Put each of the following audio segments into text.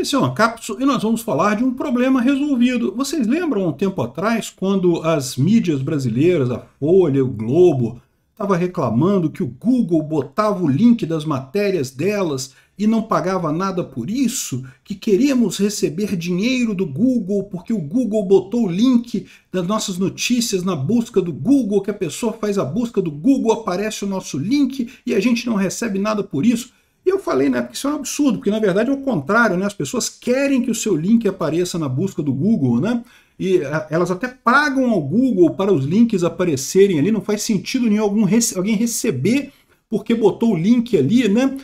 Esse é uma cápsula e nós vamos falar de um problema resolvido. Vocês lembram um tempo atrás quando as mídias brasileiras, a Folha, o Globo, estava reclamando que o Google botava o link das matérias delas e não pagava nada por isso, que queremos receber dinheiro do Google porque o Google botou o link das nossas notícias na busca do Google, que a pessoa faz a busca do Google, aparece o nosso link e a gente não recebe nada por isso eu falei, né, porque isso é um absurdo, porque na verdade é o contrário, né? As pessoas querem que o seu link apareça na busca do Google, né? E eh, elas até pagam ao Google para os links aparecerem ali, não faz sentido nenhum algum rece alguém receber porque botou o link ali, né?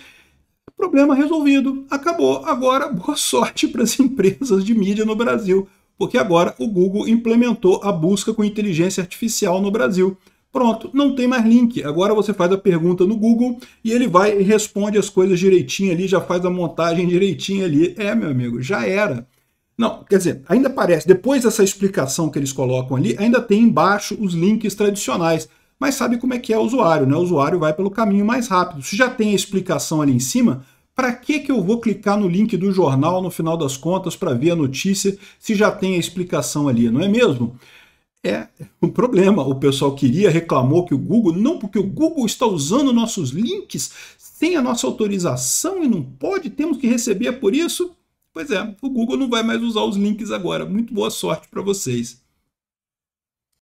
Problema resolvido, acabou. Agora, boa sorte para as empresas de mídia no Brasil, porque agora o Google implementou a busca com inteligência artificial no Brasil. Pronto, não tem mais link. Agora você faz a pergunta no Google e ele vai e responde as coisas direitinho ali, já faz a montagem direitinho ali. É, meu amigo, já era. Não, quer dizer, ainda aparece, depois dessa explicação que eles colocam ali, ainda tem embaixo os links tradicionais. Mas sabe como é que é o usuário, né? O usuário vai pelo caminho mais rápido. Se já tem a explicação ali em cima, para que, que eu vou clicar no link do jornal no final das contas para ver a notícia se já tem a explicação ali, não é mesmo? é um problema. O pessoal queria, reclamou que o Google, não, porque o Google está usando nossos links sem a nossa autorização e não pode, temos que receber por isso. Pois é, o Google não vai mais usar os links agora. Muito boa sorte para vocês.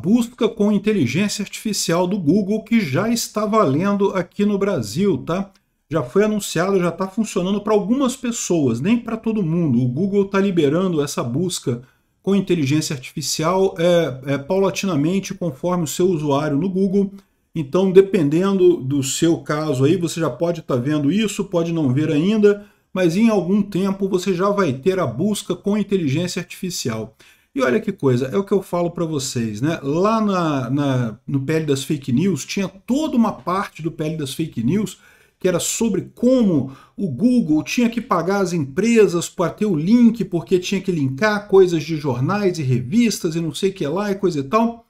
Busca com inteligência artificial do Google que já está valendo aqui no Brasil, tá? Já foi anunciado, já está funcionando para algumas pessoas, nem para todo mundo. O Google está liberando essa busca com inteligência artificial é, é, paulatinamente conforme o seu usuário no Google. Então, dependendo do seu caso aí, você já pode estar tá vendo isso, pode não ver ainda, mas em algum tempo você já vai ter a busca com inteligência artificial. E olha que coisa, é o que eu falo para vocês, né? Lá na, na, no PL das Fake News, tinha toda uma parte do PL das Fake News que era sobre como o Google tinha que pagar as empresas para ter o link, porque tinha que linkar coisas de jornais e revistas e não sei o que lá e coisa e tal.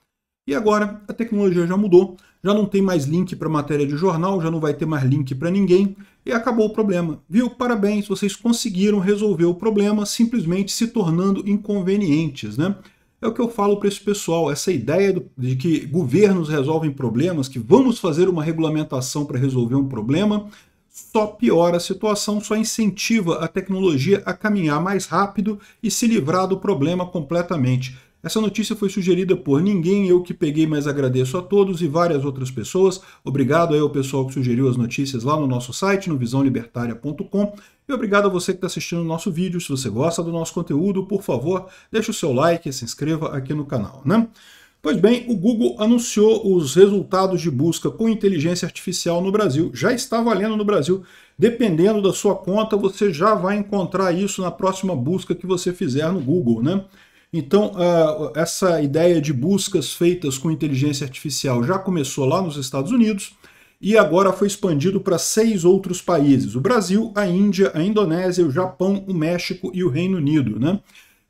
E agora a tecnologia já mudou, já não tem mais link para matéria de jornal, já não vai ter mais link para ninguém e acabou o problema. Viu? Parabéns, vocês conseguiram resolver o problema simplesmente se tornando inconvenientes, né? É o que eu falo para esse pessoal, essa ideia do, de que governos resolvem problemas, que vamos fazer uma regulamentação para resolver um problema, só piora a situação, só incentiva a tecnologia a caminhar mais rápido e se livrar do problema completamente. Essa notícia foi sugerida por ninguém, eu que peguei, mas agradeço a todos e várias outras pessoas. Obrigado aí ao pessoal que sugeriu as notícias lá no nosso site, no visãolibertaria.com. E obrigado a você que está assistindo o nosso vídeo. Se você gosta do nosso conteúdo, por favor, deixe o seu like e se inscreva aqui no canal, né? Pois bem, o Google anunciou os resultados de busca com inteligência artificial no Brasil. Já está valendo no Brasil. Dependendo da sua conta, você já vai encontrar isso na próxima busca que você fizer no Google, né? Então, essa ideia de buscas feitas com inteligência artificial já começou lá nos Estados Unidos e agora foi expandido para seis outros países: o Brasil, a Índia, a Indonésia, o Japão, o México e o Reino Unido. Né?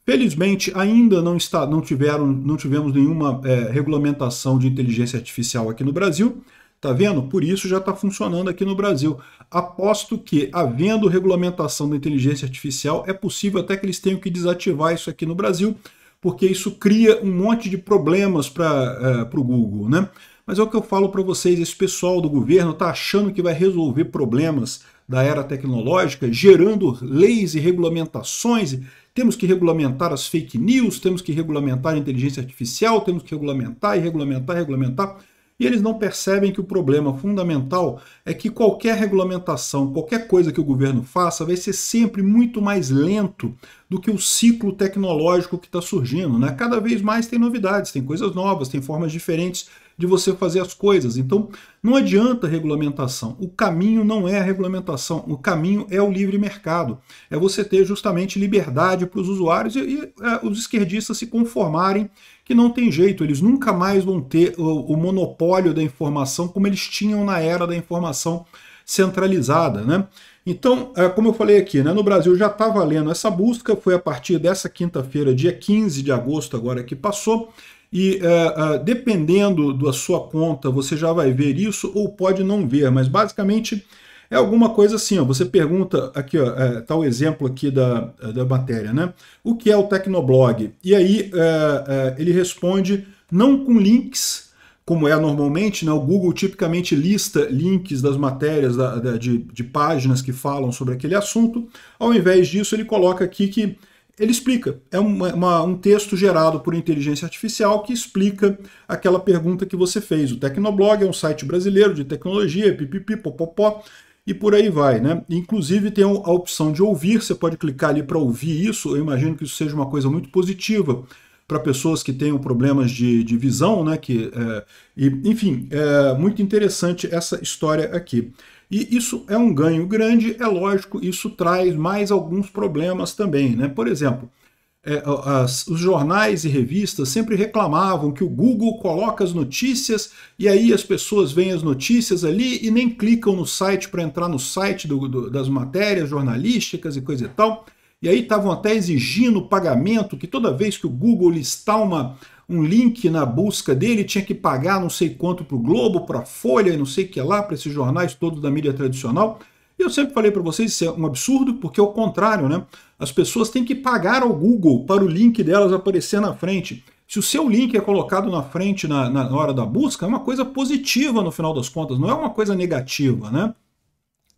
Felizmente, ainda não, está, não, tiveram, não tivemos nenhuma é, regulamentação de inteligência artificial aqui no Brasil, Tá vendo? Por isso já está funcionando aqui no Brasil. Aposto que, havendo regulamentação da inteligência artificial, é possível até que eles tenham que desativar isso aqui no Brasil, porque isso cria um monte de problemas para uh, é, o Google, né? Mas é o que eu falo para vocês, esse pessoal do governo está achando que vai resolver problemas da era tecnológica, gerando leis e regulamentações. Temos que regulamentar as fake news, temos que regulamentar a inteligência artificial, temos que regulamentar e regulamentar e regulamentar e eles não percebem que o problema fundamental é que qualquer regulamentação, qualquer coisa que o governo faça, vai ser sempre muito mais lento do que o ciclo tecnológico que está surgindo. Né? Cada vez mais tem novidades, tem coisas novas, tem formas diferentes de você fazer as coisas. Então, não adianta regulamentação. O caminho não é a regulamentação, o caminho é o livre mercado. É você ter justamente liberdade para os usuários e, e é, os esquerdistas se conformarem que não tem jeito, eles nunca mais vão ter o, o monopólio da informação como eles tinham na era da informação centralizada, né? Então, é, como eu falei aqui, né, no Brasil já está valendo essa busca, foi a partir dessa quinta-feira, dia 15 de agosto, agora que passou, e uh, uh, dependendo da sua conta, você já vai ver isso ou pode não ver, mas basicamente é alguma coisa assim, ó, você pergunta, aqui está é, o exemplo aqui da, da matéria, né? O que é o Tecnoblog? E aí uh, ele responde não com links, como é normalmente, né? o Google tipicamente lista links das matérias da, da, de, de páginas que falam sobre aquele assunto, ao invés disso ele coloca aqui que ele explica. É uma, uma, um texto gerado por inteligência artificial que explica aquela pergunta que você fez. O Tecnoblog é um site brasileiro de tecnologia, pipipi, popopó, e por aí vai, né? Inclusive tem a opção de ouvir, você pode clicar ali para ouvir isso. Eu imagino que isso seja uma coisa muito positiva para pessoas que tenham problemas de, de visão, né? Que, é, e, enfim, é muito interessante essa história aqui. E isso é um ganho grande, é lógico, isso traz mais alguns problemas também. Né? Por exemplo, é, as, os jornais e revistas sempre reclamavam que o Google coloca as notícias e aí as pessoas veem as notícias ali e nem clicam no site para entrar no site do, do, das matérias jornalísticas e coisa e tal. E aí estavam até exigindo pagamento, que toda vez que o Google listar uma, um link na busca dele, tinha que pagar não sei quanto para o Globo, para a Folha e não sei o que lá, para esses jornais todos da mídia tradicional. Eu sempre falei para vocês, isso é um absurdo, porque é o contrário, né? As pessoas têm que pagar ao Google para o link delas aparecer na frente. Se o seu link é colocado na frente na, na hora da busca, é uma coisa positiva no final das contas, não é uma coisa negativa, né?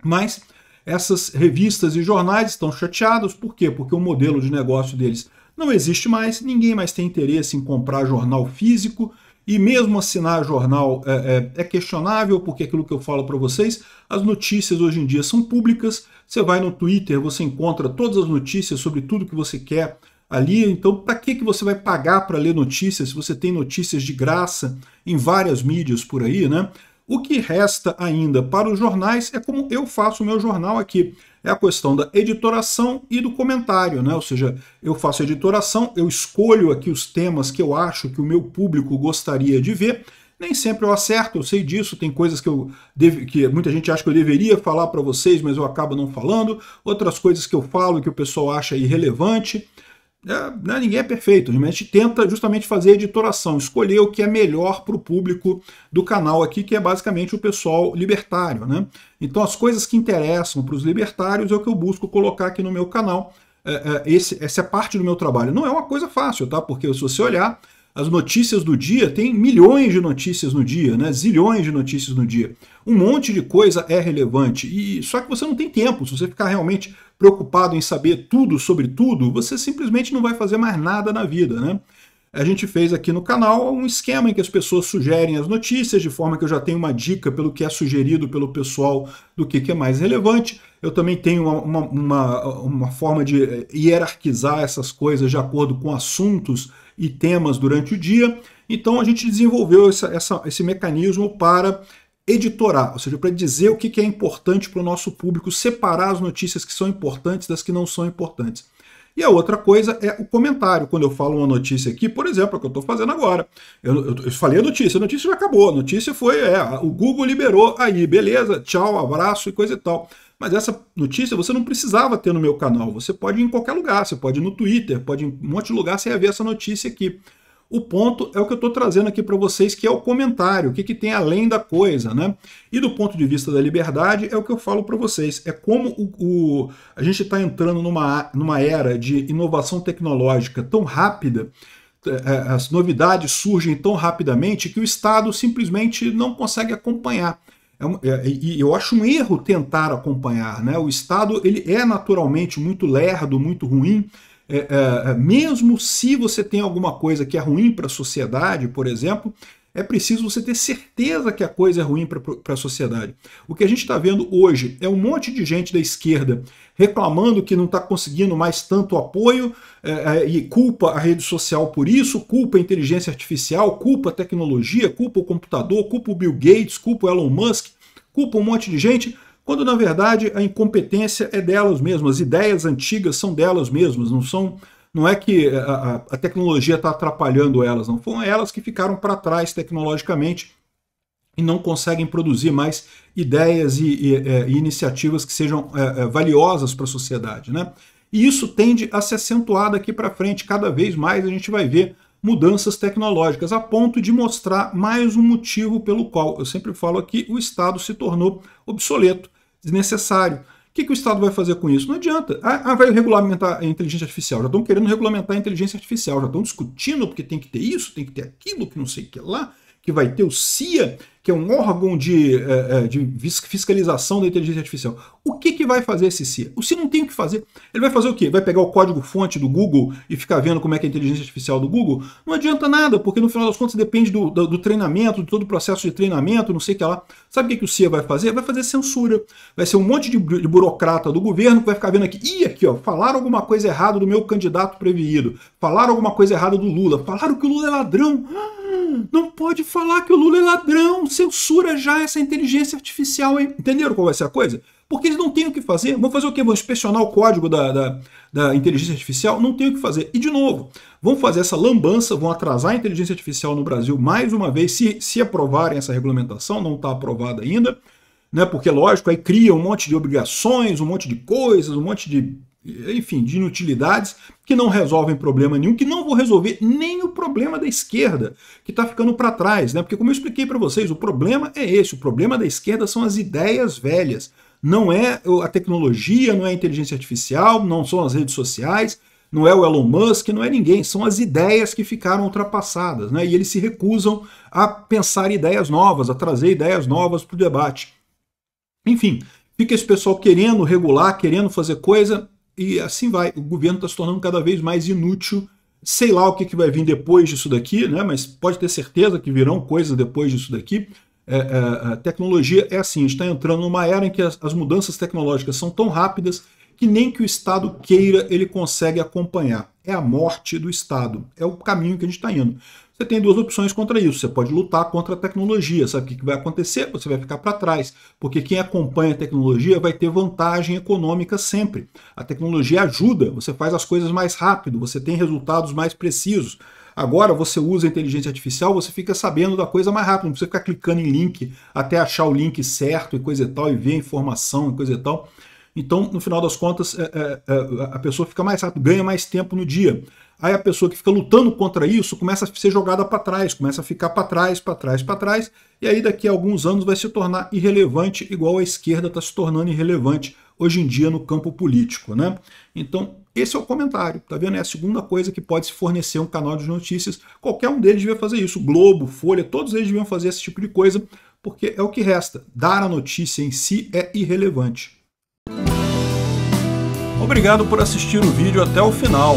Mas essas revistas e jornais estão chateados, por quê? Porque o modelo de negócio deles não existe mais, ninguém mais tem interesse em comprar jornal físico, e mesmo assinar jornal é, é, é questionável, porque aquilo que eu falo para vocês, as notícias hoje em dia são públicas, você vai no Twitter, você encontra todas as notícias sobre tudo que você quer ali, então para que, que você vai pagar para ler notícias, se você tem notícias de graça em várias mídias por aí, né? O que resta ainda para os jornais é como eu faço o meu jornal aqui é a questão da editoração e do comentário, né? Ou seja, eu faço editoração, eu escolho aqui os temas que eu acho que o meu público gostaria de ver. Nem sempre eu acerto, eu sei disso, tem coisas que, eu deve, que muita gente acha que eu deveria falar para vocês, mas eu acabo não falando, outras coisas que eu falo que o pessoal acha irrelevante. É, né, ninguém é perfeito, a gente tenta justamente fazer a editoração, escolher o que é melhor para o público do canal aqui, que é basicamente o pessoal libertário. Né? Então as coisas que interessam para os libertários é o que eu busco colocar aqui no meu canal. É, é, esse, essa é parte do meu trabalho. Não é uma coisa fácil, tá? Porque se você olhar as notícias do dia, tem milhões de notícias no dia, né? zilhões de notícias no dia. Um monte de coisa é relevante, e só que você não tem tempo. Se você ficar realmente preocupado em saber tudo sobre tudo, você simplesmente não vai fazer mais nada na vida, né? A gente fez aqui no canal um esquema em que as pessoas sugerem as notícias, de forma que eu já tenho uma dica pelo que é sugerido pelo pessoal do que, é mais relevante. Eu também tenho uma, uma, uma, uma forma de eh, hierarquizar essas coisas de acordo com assuntos e temas durante o dia. Então a gente desenvolveu essa, essa, esse mecanismo para editorar, ou seja, para dizer o que é importante para o nosso público, separar as notícias que são importantes das que não são importantes. E a outra coisa é o comentário. Quando eu falo uma notícia aqui, por exemplo, é o que eu estou fazendo agora. Eu, eu, eu, falei a notícia, a notícia já acabou. A notícia foi, é, o Google liberou aí, beleza, tchau, abraço e coisa e tal. Mas essa notícia você não precisava ter no meu canal. Você pode ir em qualquer lugar, você pode ir no Twitter, pode ir em um monte de lugar, você ia ver essa notícia aqui. O ponto é o que eu estou trazendo aqui para vocês, que é o comentário, o que, que tem além da coisa, né? E do ponto de vista da liberdade, é o que eu falo para vocês, é como o, o a gente está entrando numa, numa era de inovação tecnológica tão rápida, é, é, as novidades surgem tão rapidamente que o Estado simplesmente não consegue acompanhar. É e eu acho um erro tentar acompanhar, né? O Estado ele é naturalmente muito lerdo, muito ruim é, é, é, mesmo se você tem alguma coisa que é ruim para a sociedade, por exemplo, é preciso você ter certeza que a coisa é ruim para a sociedade. O que a gente está vendo hoje é um monte de gente da esquerda reclamando que não está conseguindo mais tanto apoio é, é, e culpa a rede social por isso, culpa a inteligência artificial, culpa a tecnologia, culpa o computador, culpa o Bill Gates, culpa o Elon Musk, culpa um monte de gente quando na verdade a incompetência é delas mesmas, as ideias antigas são delas mesmas, não são não é que a, a tecnologia está atrapalhando elas, não foram elas que ficaram para trás tecnologicamente e não conseguem produzir mais ideias e, e, é, e iniciativas que sejam é, é valiosas para a sociedade, né? E isso tende a se acentuar daqui para frente. Cada vez mais a gente vai ver mudanças tecnológicas, a ponto de mostrar mais um motivo pelo qual eu sempre falo aqui: o Estado se tornou obsoleto desnecessário. O que, que o Estado vai fazer com isso? Não adianta. Ah, ah, vai regulamentar a inteligência artificial. Já estão querendo regulamentar a inteligência artificial, já estão discutindo porque tem que ter isso, tem que ter aquilo, que não sei o que lá que vai ter o CIA, que é um órgão de, é, é, de fiscalização da inteligência artificial. O que, que vai fazer esse CIA? O CIA não tem o que fazer. Ele vai fazer o quê? Vai pegar o código-fonte do Google e ficar vendo como é que é a inteligência artificial do Google? Não adianta nada, porque no final das contas depende do, do, do treinamento, de todo o processo de treinamento, não sei o que lá. Sabe o que, que o CIA vai fazer? Vai fazer censura. Vai ser um monte de, de burocrata do governo que vai ficar vendo aqui. Ih, aqui, ó, falaram alguma coisa errada do meu candidato previsto Falaram alguma coisa errada do Lula. Falaram que o Lula é ladrão. Ah! não, pode falar que o Lula é ladrão, censura já essa inteligência artificial Entenderam qual vai ser a coisa? Porque eles não têm o que fazer. Vão fazer o quê? Vão inspecionar o código da, da, da inteligência artificial? Não tem o que fazer. E, de novo, vão fazer essa lambança, vão atrasar a inteligência artificial no Brasil mais uma vez, se, se aprovarem essa regulamentação, não está aprovada ainda, né? porque, lógico, aí cria um monte de obrigações, um monte de coisas, um monte de enfim, de inutilidades que não resolvem problema nenhum, que não vão resolver nem o problema da esquerda, que está ficando para trás, né? Porque como eu expliquei para vocês, o problema é esse, o problema da esquerda são as ideias velhas, não é a tecnologia, não é a inteligência artificial, não são as redes sociais, não é o Elon Musk, não é ninguém, são as ideias que ficaram ultrapassadas, né? E eles se recusam a pensar ideias novas, a trazer ideias novas para o debate. Enfim, fica esse pessoal querendo regular, querendo fazer coisa, e assim vai. O governo está se tornando cada vez mais inútil. Sei lá o que, que vai vir depois disso daqui, né? mas pode ter certeza que virão coisas depois disso daqui. É, é, a tecnologia é assim, está entrando numa era em que as, as mudanças tecnológicas são tão rápidas que nem que o Estado queira ele consegue acompanhar. É a morte do Estado, é o caminho que a gente está indo. Você tem duas opções contra isso. Você pode lutar contra a tecnologia. Sabe o que vai acontecer? Você vai ficar para trás, porque quem acompanha a tecnologia vai ter vantagem econômica sempre. A tecnologia ajuda, você faz as coisas mais rápido, você tem resultados mais precisos. Agora você usa a inteligência artificial, você fica sabendo da coisa mais rápido, não precisa ficar clicando em link até achar o link certo e coisa e tal, e ver a informação e coisa e tal. Então, no final das contas, é, é, é, a pessoa fica mais rápido, ganha mais tempo no dia. Aí a pessoa que fica lutando contra isso começa a ser jogada para trás, começa a ficar para trás, para trás, para trás, e aí daqui a alguns anos vai se tornar irrelevante, igual a esquerda está se tornando irrelevante hoje em dia no campo político. Né? Então, esse é o comentário, tá vendo? É a segunda coisa que pode se fornecer um canal de notícias. Qualquer um deles devia fazer isso. Globo, Folha, todos eles deviam fazer esse tipo de coisa, porque é o que resta. Dar a notícia em si é irrelevante. Obrigado por assistir o vídeo até o final.